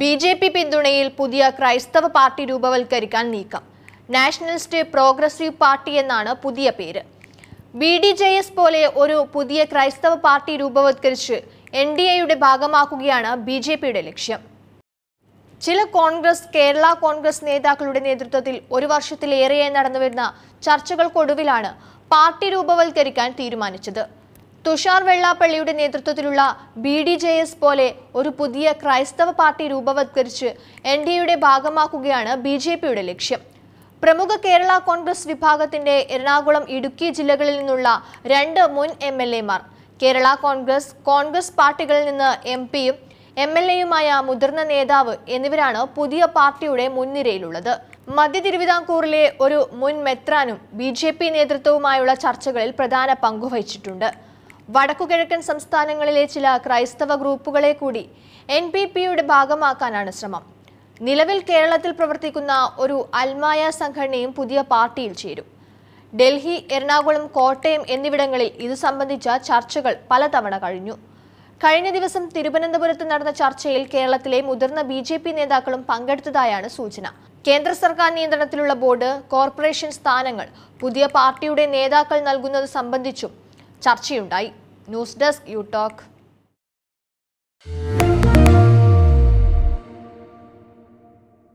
B J P പിന്തുണയിൽ പുതിയ ക്രൈസ്തവ party രൂപവൽക്കരിക്കാൻ നീക്കം നാഷണലിസ്റ്റ് പ്രോഗ്രസീവ് പാർട്ടി എന്നാണ് പുതിയ പേര് ബി ഡി ജെ എസ് പോലെ ഒരു പുതിയ ക്രൈസ്തവ പാർട്ടി രൂപവത്കരിച്ച് എൻ ഡി എയുടെ ഭാഗമാക്കുകയാണ് ബി ജെ പിയുടെ ലക്ഷ്യം ചില കോൺഗ്രസ് കേരള കോൺഗ്രസ് നേതാക്കളുടെ നേതൃത്വത്തിൽ ഒരു വർഷത്തിലേറെയായി നടന്നുവരുന്ന ചർച്ചകൾക്കൊടുവിലാണ് പാർട്ടി രൂപവൽക്കരിക്കാൻ തീരുമാനിച്ചത് തുഷാർ വെള്ളാപ്പള്ളിയുടെ നേതൃത്വത്തിലുള്ള ബി ഡി ജെ എസ് പോലെ ഒരു പുതിയ ക്രൈസ്തവ പാർട്ടി രൂപവത്കരിച്ച് എൻ ഡി എയുടെ ഭാഗമാക്കുകയാണ് ബി ജെ പിയുടെ ലക്ഷ്യം പ്രമുഖ കേരള കോൺഗ്രസ് വിഭാഗത്തിന്റെ എറണാകുളം ഇടുക്കി ജില്ലകളിൽ നിന്നുള്ള രണ്ട് മുൻ M L Kerala Congress Congress പാർട്ടികളിൽ നിന്ന് എം പിയും എം എൽ എയുമായ മുതിർന്ന നേതാവ് എന്നിവരാണ് പുതിയ പാർട്ടിയുടെ മുൻനിരയിലുള്ളത് മധ്യ തിരുവിതാംകൂറിലെ ഒരു മുൻ മെത്രാനും ബി ജെ പി നേതൃത്വവുമായുള്ള ചർച്ചകളിൽ പ്രധാന പങ്കുവഹിച്ചിട്ടുണ്ട് വടക്കുകിഴക്കൻ സംസ്ഥാനങ്ങളിലെ ചില ക്രൈസ്തവ ഗ്രൂപ്പുകളെ കൂടി എൻ പി പിയുടെ ഭാഗമാക്കാനാണ് ശ്രമം നിലവിൽ കേരളത്തിൽ പ്രവർത്തിക്കുന്ന ഒരു അൽമായ സംഘടനയും പുതിയ പാർട്ടിയിൽ ചേരും ഡൽഹി എറണാകുളം കോട്ടയം എന്നിവിടങ്ങളിൽ ഇത് സംബന്ധിച്ച ചർച്ചകൾ പലതവണ കഴിഞ്ഞു കഴിഞ്ഞ ദിവസം തിരുവനന്തപുരത്ത് നടന്ന ചർച്ചയിൽ കേരളത്തിലെ മുതിർന്ന ബി ജെ പി നേതാക്കളും പങ്കെടുത്തതായാണ് സൂചന കേന്ദ്ര സർക്കാർ നിയന്ത്രണത്തിലുള്ള ബോർഡ് കോർപ്പറേഷൻ സ്ഥാനങ്ങൾ പുതിയ പാർട്ടിയുടെ നേതാക്കൾ നൽകുന്നത് സംബന്ധിച്ചും ചർച്ചയുണ്ടായി ന്യൂസ് ഡെസ്ക് യു ടോക്ക്